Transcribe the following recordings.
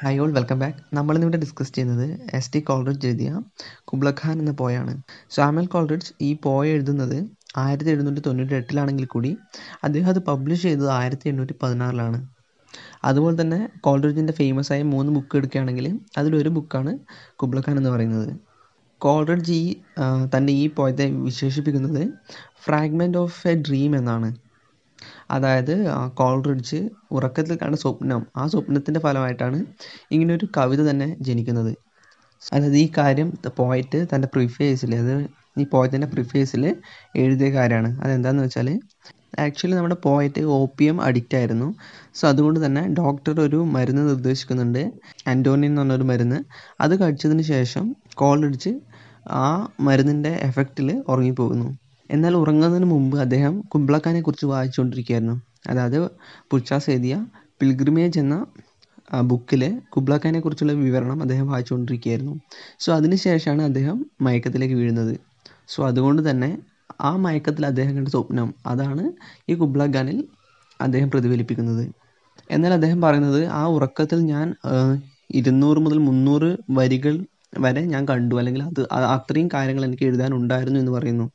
hi all welcome back നമ്മളിന്നിവിടെ discuss ചെയ്യുന്നത് S T Coleridge എഴുതിയ കുബ്ലഖാൻ എന്ന പോയാണ് സാമൽ കോൾറിഡ്ജ് ഈ പോയ എഴുതുന്നത് ആയിരത്തി എഴുന്നൂറ്റി തൊണ്ണൂറ്റി എട്ടിലാണെങ്കിൽ കൂടി അദ്ദേഹം അത് പബ്ലിഷ് ചെയ്തത് ആയിരത്തി എണ്ണൂറ്റി പതിനാറിലാണ് അതുപോലെ തന്നെ കോൾറിഡ്ജിൻ്റെ ഫേമസ് ആയ മൂന്ന് ബുക്ക് എടുക്കുകയാണെങ്കിൽ അതിലൊരു ബുക്കാണ് കുബ്ലഖാൻ എന്ന് പറയുന്നത് കോൾറിഡ്ജ് ഈ തൻ്റെ ഈ പോയത്തെ വിശേഷിപ്പിക്കുന്നത് ഫ്രാഗ്മെൻറ്റ് ഓഫ് എ ഡ്രീം എന്നാണ് അതായത് കോൾറിഡ്ജ് ഉറക്കത്തിൽ കണ്ട സ്വപ്നം ആ സ്വപ്നത്തിൻ്റെ ഫലമായിട്ടാണ് ഇങ്ങനൊരു കവിത തന്നെ ജനിക്കുന്നത് അതായത് ഈ കാര്യം പോയറ്റ് തൻ്റെ പ്രിഫേസിൽ അത് ഈ പോയത്തിൻ്റെ പ്രിഫേസിൽ എഴുതിയ കാര്യമാണ് അതെന്താന്ന് വെച്ചാൽ ആക്ച്വലി നമ്മുടെ പോയറ്റ് എം അഡിക്റ്റ് ആയിരുന്നു സോ അതുകൊണ്ട് തന്നെ ഡോക്ടർ ഒരു മരുന്ന് നിർദ്ദേശിക്കുന്നുണ്ട് ആൻറ്റോണിയൻ എന്ന് പറഞ്ഞൊരു മരുന്ന് അത് കഴിച്ചതിന് ശേഷം കോളടിച്ച് ആ മരുന്നിൻ്റെ എഫക്റ്റിൽ ഉറങ്ങിപ്പോകുന്നു എന്നാൽ ഉറങ്ങുന്നതിന് മുമ്പ് അദ്ദേഹം കുറിച്ച് വായിച്ചുകൊണ്ടിരിക്കുകയായിരുന്നു അതായത് പുൽച്ചാസ് എഴുതിയ പിൽഗ്രിമേജ് എന്ന ബുക്കിലെ കുറിച്ചുള്ള വിവരണം അദ്ദേഹം വായിച്ചുകൊണ്ടിരിക്കുകയായിരുന്നു സോ അതിനുശേഷമാണ് അദ്ദേഹം മയക്കത്തിലേക്ക് വീഴുന്നത് സോ അതുകൊണ്ട് തന്നെ ആ മയക്കത്തിൽ അദ്ദേഹം കണ്ട സ്വപ്നം അതാണ് ഈ കുബ്ലഖാനിൽ അദ്ദേഹം പ്രതിഫലിപ്പിക്കുന്നത് എന്നാൽ അദ്ദേഹം പറയുന്നത് ആ ഉറക്കത്തിൽ ഞാൻ ഇരുന്നൂറ് മുതൽ മുന്നൂറ് വരികൾ വരെ ഞാൻ കണ്ടു അല്ലെങ്കിൽ അത് അത്രയും കാര്യങ്ങൾ എനിക്ക് എഴുതാനുണ്ടായിരുന്നു എന്ന് പറയുന്നു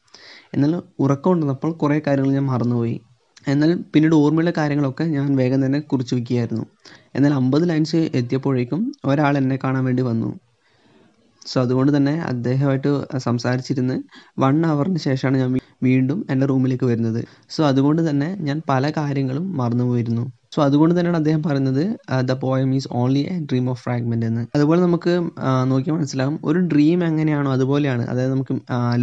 എന്നാൽ ഉറക്കം ഉണ്ടെന്നപ്പോൾ കുറേ കാര്യങ്ങൾ ഞാൻ മറന്നുപോയി എന്നാൽ പിന്നീട് ഓർമ്മയുള്ള കാര്യങ്ങളൊക്കെ ഞാൻ വേഗം തന്നെ കുറിച്ച് വയ്ക്കുകയായിരുന്നു എന്നാൽ അമ്പത് ലൈൻസ് എത്തിയപ്പോഴേക്കും ഒരാൾ എന്നെ കാണാൻ വേണ്ടി വന്നു സോ അതുകൊണ്ട് തന്നെ അദ്ദേഹമായിട്ട് സംസാരിച്ചിരുന്ന് വൺ അവറിന് ശേഷമാണ് ഞാൻ വീണ്ടും എൻ്റെ റൂമിലേക്ക് വരുന്നത് സോ അതുകൊണ്ട് തന്നെ ഞാൻ പല കാര്യങ്ങളും മറന്നു പോയിരുന്നു സോ അതുകൊണ്ട് തന്നെയാണ് അദ്ദേഹം പറയുന്നത് the poem is only a dream of fragment എന്ന് അതുപോലെ നമുക്ക് uh, നോക്കി മനസ്സിലാകും ഒരു ഡ്രീം എങ്ങനെയാണോ അതുപോലെയാണ് അതായത് നമുക്ക്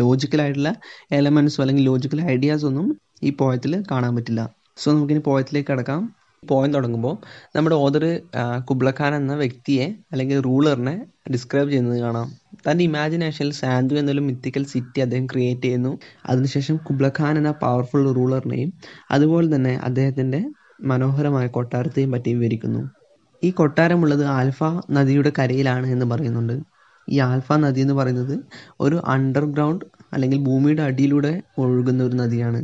ലോജിക്കൽ uh, ആയിട്ടുള്ള എലമെന്റ്സ് അല്ലെങ്കിൽ ലോജിക്കൽ ഐഡിയാസ് ഒന്നും ഈ പോയത്തിൽ കാണാൻ പറ്റില്ല സോ നമുക്കിനി പോയത്തിലേക്ക് കിടക്കാം പോയം തുടങ്ങുമ്പോൾ നമ്മുടെ ഓദർ uh, കുബ്ലഖാൻ എന്ന വ്യക്തിയെ അല്ലെങ്കിൽ റൂളറിനെ ഡിസ്ക്രൈബ് ചെയ്യുന്നത് കാണാം തന്റെ ഇമാജിനേഷനിൽ സാന്തു എന്നൊരു മിത്തിക്കൽ സിറ്റി അദ്ദേഹം ക്രിയേറ്റ് ചെയ്യുന്നു അതിനുശേഷം കുബ്ലഖാൻ എന്ന പവർഫുൾ റൂളറിനെയും അതുപോലെ തന്നെ അദ്ദേഹത്തിന്റെ മനോഹരമായ കൊട്ടാരത്തെയും പറ്റി വിവരിക്കുന്നു ഈ കൊട്ടാരമുള്ളത് ആൽഫ നദിയുടെ കരയിലാണ് എന്ന് പറയുന്നുണ്ട് ഈ ആൽഫ നദി എന്ന് പറയുന്നത് ഒരു അണ്ടർഗ്രൗണ്ട് അല്ലെങ്കിൽ ഭൂമിയുടെ അടിയിലൂടെ ഒഴുകുന്ന ഒരു നദിയാണ്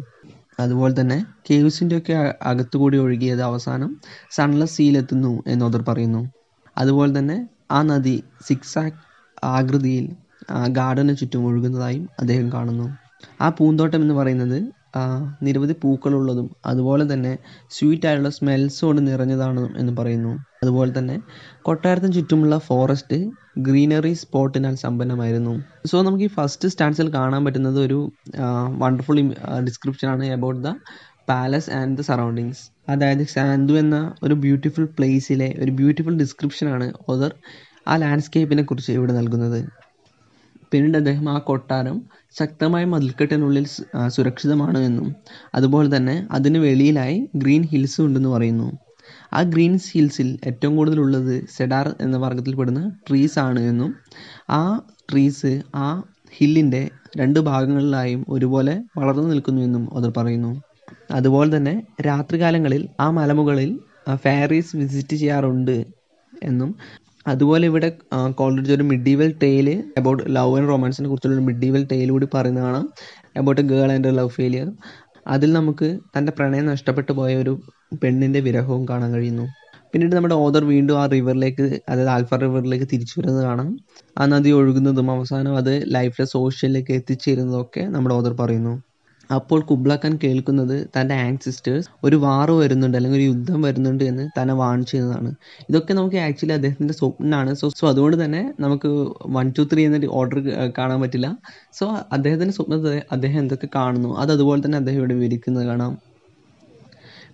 അതുപോലെ തന്നെ കേവ്സിൻ്റെ ഒക്കെ അകത്തുകൂടി ഒഴുകിയത് അവസാനം സൺലെസ് സീലെത്തുന്നു അവർ പറയുന്നു അതുപോലെ തന്നെ ആ നദി സിക്സാക് ആകൃതിയിൽ ഗാർഡന് ചുറ്റും ഒഴുകുന്നതായും അദ്ദേഹം കാണുന്നു ആ പൂന്തോട്ടം എന്ന് പറയുന്നത് നിരവധി പൂക്കളുള്ളതും അതുപോലെ തന്നെ ആയിട്ടുള്ള സ്മെൽസ് കൊണ്ട് നിറഞ്ഞതാണ് എന്ന് പറയുന്നു അതുപോലെ തന്നെ കൊട്ടാരത്തിന് ചുറ്റുമുള്ള ഫോറസ്റ്റ് ഗ്രീനറി സ്പോട്ടിനാൽ സമ്പന്നമായിരുന്നു സോ നമുക്ക് ഈ ഫസ്റ്റ് സ്റ്റാൻസിൽ കാണാൻ പറ്റുന്നത് ഒരു വണ്ടർഫുൾ ഡിസ്ക്രിപ്ഷനാണ് about the palace and the surroundings അതായത് സാന്തു എന്ന ഒരു ബ്യൂട്ടിഫുൾ പ്ലേസിലെ ഒരു ബ്യൂട്ടിഫുൾ ഡിസ്ക്രിപ്ഷനാണ് ഓതർ ആ ലാൻഡ്സ്കേപ്പിനെ കുറിച്ച് ഇവിടെ നൽകുന്നത് പിന്നീട് അദ്ദേഹം ആ കൊട്ടാരം ശക്തമായ മതിൽക്കെട്ടിനുള്ളിൽ സുരക്ഷിതമാണ് എന്നും അതുപോലെ തന്നെ അതിന് വെളിയിലായി ഗ്രീൻ ഹിൽസ് ഉണ്ടെന്ന് പറയുന്നു ആ ഗ്രീൻ ഹിൽസിൽ ഏറ്റവും കൂടുതലുള്ളത് സെഡാർ എന്ന വർഗത്തിൽപ്പെടുന്ന ട്രീസ് ആണ് എന്നും ആ ട്രീസ് ആ ഹില്ലിൻ്റെ രണ്ട് ഭാഗങ്ങളിലായും ഒരുപോലെ വളർന്നു നിൽക്കുന്നു എന്നും അവർ പറയുന്നു അതുപോലെ തന്നെ രാത്രികാലങ്ങളിൽ ആ മലമുകളിൽ ഫെയറീസ് വിസിറ്റ് ചെയ്യാറുണ്ട് എന്നും അതുപോലെ ഇവിടെ കോളേജ് ഒരു medieval tale about love and റൊമാൻസിനെ കുറിച്ചുള്ള ഒരു മിഡീവൽ ടെയിൽ കൂടി പറയുന്നതാണ് കാണാം about girl and love failure അതിൽ നമുക്ക് തൻ്റെ പ്രണയം നഷ്ടപ്പെട്ടു പോയ ഒരു പെണ്ണിൻ്റെ വിരഹവും കാണാൻ കഴിയുന്നു പിന്നീട് നമ്മുടെ ഓദർ വീണ്ടും ആ റിവറിലേക്ക് അതായത് ആൽഫ റിവറിലേക്ക് തിരിച്ചു വരുന്നത് കാണാം ആ നദി ഒഴുകുന്നതും അവസാനം അത് ലൈഫിലെ സോഷ്യലിലേക്ക് എത്തിച്ചേരുന്നതൊക്കെ നമ്മുടെ ഓദർ പറയുന്നു അപ്പോൾ കുബ്ലഖാൻ കേൾക്കുന്നത് തൻ്റെ ആൻസിസ്റ്റേഴ്സ് ഒരു വാറ് വരുന്നുണ്ട് അല്ലെങ്കിൽ ഒരു യുദ്ധം വരുന്നുണ്ട് എന്ന് തന്നെ വാൺ ചെയ്യുന്നതാണ് ഇതൊക്കെ നമുക്ക് ആക്ച്വലി അദ്ദേഹത്തിൻ്റെ സ്വപ്നമാണ് സോ സോ അതുകൊണ്ട് തന്നെ നമുക്ക് വൺ ടു ത്രീ എന്നൊരു ഓർഡർ കാണാൻ പറ്റില്ല സോ അദ്ദേഹത്തിൻ്റെ സ്വപ്നത്തെ അദ്ദേഹം എന്തൊക്കെ കാണുന്നു അത് അതുപോലെ തന്നെ അദ്ദേഹം ഇവിടെ വിവരിക്കുന്നത് കാണാം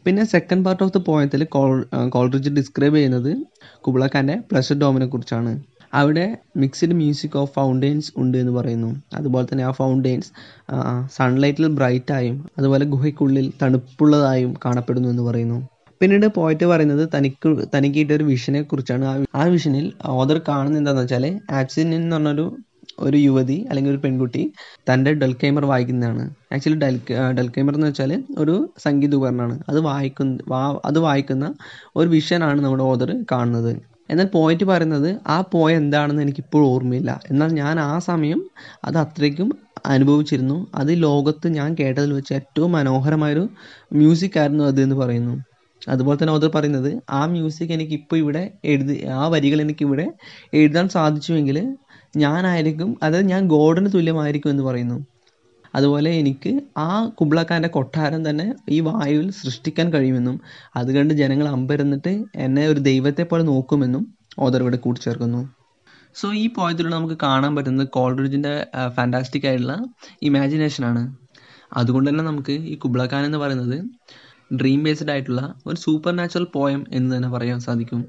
പിന്നെ സെക്കൻഡ് പാർട്ട് ഓഫ് ദ പോയത്തിൽ കോൾ കോൾറിഡ്ജ് ഡിസ്ക്രൈബ് ചെയ്യുന്നത് കുബ്ലഖാൻ്റെ പ്ലഷർ ഡോമിനെ കുറിച്ചാണ് അവിടെ മിക്സ്ഡ് മ്യൂസിക് ഓഫ് ഫൗണ്ടെയിൻസ് ഉണ്ട് എന്ന് പറയുന്നു അതുപോലെ തന്നെ ആ ഫൗണ്ടെയിൻസ് സൺലൈറ്റിൽ ബ്രൈറ്റായും അതുപോലെ ഗുഹയ്ക്കുള്ളിൽ തണുപ്പുള്ളതായും കാണപ്പെടുന്നു എന്ന് പറയുന്നു പിന്നീട് പോയിട്ട് പറയുന്നത് തനിക്ക് തനിക്ക് കിട്ടിയൊരു വിഷനെ കുറിച്ചാണ് ആ വിഷനിൽ ഓദർ കാണുന്നത് എന്താണെന്ന് വെച്ചാൽ ആക്സിൻ എന്ന് പറഞ്ഞൊരു ഒരു യുവതി അല്ലെങ്കിൽ ഒരു പെൺകുട്ടി തൻ്റെ ഡൽക്കൈമർ വായിക്കുന്നതാണ് ആക്ച്വലി ഡൽ ഡൽക്കൈമർ എന്ന് വെച്ചാൽ ഒരു സംഗീത ഉപകരണമാണ് അത് വായിക്കുന്ന അത് വായിക്കുന്ന ഒരു വിഷനാണ് നമ്മുടെ ഓദർ കാണുന്നത് എന്നാൽ പോയിന്റ് പറയുന്നത് ആ പോയ എന്താണെന്ന് എനിക്കിപ്പോഴും ഓർമ്മയില്ല എന്നാൽ ഞാൻ ആ സമയം അത് അത്രയ്ക്കും അനുഭവിച്ചിരുന്നു അത് ലോകത്ത് ഞാൻ കേട്ടതിൽ വെച്ച് ഏറ്റവും മനോഹരമായൊരു മ്യൂസിക് ആയിരുന്നു അത് എന്ന് പറയുന്നു അതുപോലെ തന്നെ ഓതർ പറയുന്നത് ആ മ്യൂസിക് എനിക്ക് ഇപ്പോൾ ഇവിടെ എഴുതി ആ വരികൾ എനിക്ക് ഇവിടെ എഴുതാൻ സാധിച്ചുവെങ്കിൽ ഞാനായിരിക്കും അതായത് ഞാൻ ഗോഡിന് തുല്യമായിരിക്കും എന്ന് പറയുന്നു അതുപോലെ എനിക്ക് ആ കുബ്ലാഖാൻ്റെ കൊട്ടാരം തന്നെ ഈ വായുവിൽ സൃഷ്ടിക്കാൻ കഴിയുമെന്നും അതുകൊണ്ട് ജനങ്ങൾ അമ്പരന്നിട്ട് എന്നെ ഒരു ദൈവത്തെ പോലെ നോക്കുമെന്നും ഓദർ ഇവിടെ കൂട്ടിച്ചേർക്കുന്നു സോ ഈ പോയത്തിലൂടെ നമുക്ക് കാണാൻ പറ്റുന്നത് കോൾറിജിൻ്റെ ഫാൻറ്റാസ്റ്റിക് ആയിട്ടുള്ള ഇമാജിനേഷൻ ആണ് അതുകൊണ്ട് തന്നെ നമുക്ക് ഈ കുബ്ലക്കാൻ എന്ന് പറയുന്നത് ഡ്രീം ബേസ്ഡ് ആയിട്ടുള്ള ഒരു സൂപ്പർ നാച്ചുറൽ പോയം എന്ന് തന്നെ പറയാൻ സാധിക്കും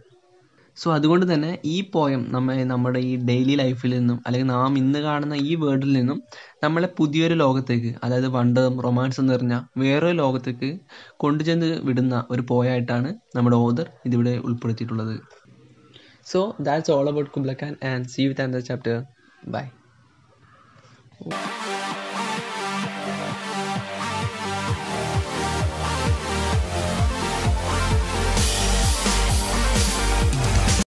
സോ അതുകൊണ്ട് തന്നെ ഈ പോയം നമ്മൾ നമ്മുടെ ഈ ഡെയിലി ലൈഫിൽ നിന്നും അല്ലെങ്കിൽ നാം ഇന്ന് കാണുന്ന ഈ വേൾഡിൽ നിന്നും നമ്മളെ പുതിയൊരു ലോകത്തേക്ക് അതായത് വണ്ടതും റൊമാൻസ് എന്ന് പറഞ്ഞ വേറൊരു ലോകത്തേക്ക് കൊണ്ടുചെന്ന് വിടുന്ന ഒരു പോയായിട്ടാണ് നമ്മുടെ ഓദർ ഇതിവിടെ ഉൾപ്പെടുത്തിയിട്ടുള്ളത് so that's all about Kubla Khan and see with and the chapter by